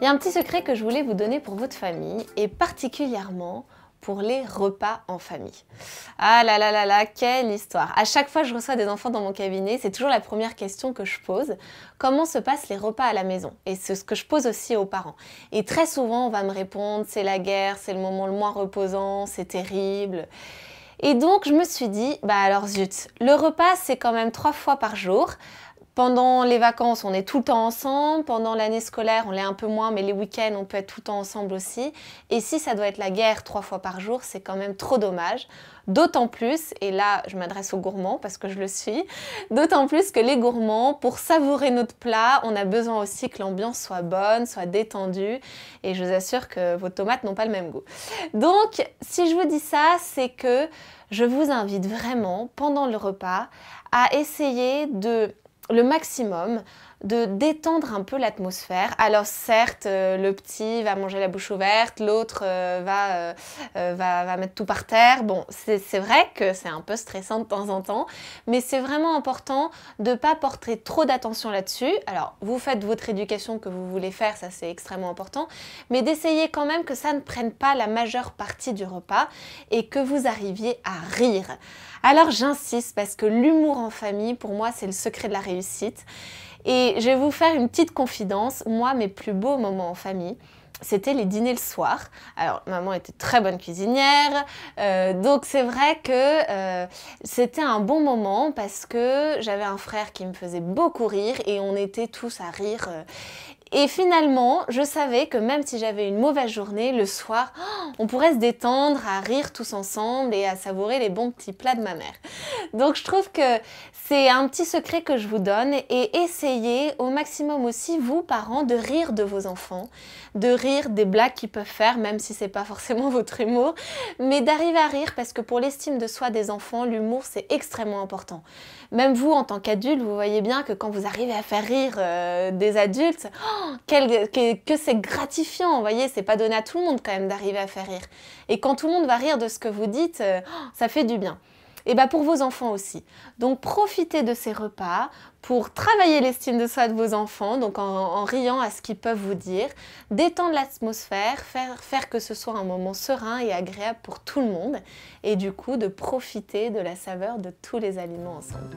Il y a un petit secret que je voulais vous donner pour votre famille et particulièrement pour les repas en famille. Ah là là là là, quelle histoire À chaque fois que je reçois des enfants dans mon cabinet, c'est toujours la première question que je pose. Comment se passent les repas à la maison Et c'est ce que je pose aussi aux parents. Et très souvent, on va me répondre, c'est la guerre, c'est le moment le moins reposant, c'est terrible. Et donc, je me suis dit, bah alors zut, le repas, c'est quand même trois fois par jour. Pendant les vacances, on est tout le temps ensemble. Pendant l'année scolaire, on l'est un peu moins, mais les week-ends, on peut être tout le temps ensemble aussi. Et si ça doit être la guerre trois fois par jour, c'est quand même trop dommage. D'autant plus, et là je m'adresse aux gourmands parce que je le suis, d'autant plus que les gourmands, pour savourer notre plat, on a besoin aussi que l'ambiance soit bonne, soit détendue, et je vous assure que vos tomates n'ont pas le même goût. Donc, si je vous dis ça, c'est que je vous invite vraiment, pendant le repas, à essayer de le maximum de détendre un peu l'atmosphère. Alors certes, euh, le petit va manger la bouche ouverte, l'autre euh, euh, va, va, mettre tout par terre. Bon, c'est vrai que c'est un peu stressant de temps en temps, mais c'est vraiment important de ne pas porter trop d'attention là-dessus. Alors, vous faites votre éducation que vous voulez faire, ça c'est extrêmement important, mais d'essayer quand même que ça ne prenne pas la majeure partie du repas et que vous arriviez à rire. Alors j'insiste parce que l'humour en famille, pour moi, c'est le secret de la réussite. Et je vais vous faire une petite confidence. Moi, mes plus beaux moments en famille, c'était les dîners le soir. Alors, maman était très bonne cuisinière, euh, donc c'est vrai que euh, c'était un bon moment parce que j'avais un frère qui me faisait beaucoup rire et on était tous à rire. Euh, et finalement, je savais que même si j'avais une mauvaise journée, le soir, oh, on pourrait se détendre, à rire tous ensemble et à savourer les bons petits plats de ma mère. Donc je trouve que c'est un petit secret que je vous donne et essayez au maximum aussi, vous parents, de rire de vos enfants, de rire des blagues qu'ils peuvent faire, même si c'est pas forcément votre humour, mais d'arriver à rire parce que pour l'estime de soi des enfants, l'humour c'est extrêmement important. Même vous en tant qu'adulte, vous voyez bien que quand vous arrivez à faire rire euh, des adultes, oh, Oh, que, c'est gratifiant, vous voyez, c'est pas donné à tout le monde quand même d'arriver à faire rire. Et quand tout le monde va rire de ce que vous dites, euh, oh, ça fait du bien. Et bien bah, pour vos enfants aussi. Donc profitez de ces repas pour travailler l'estime de soi de vos enfants, donc en, riant à ce qu'ils peuvent vous dire, détendre l'atmosphère, faire, faire que ce soit un moment serein et agréable pour tout le monde, et du coup de profiter de la saveur de tous les aliments ensemble.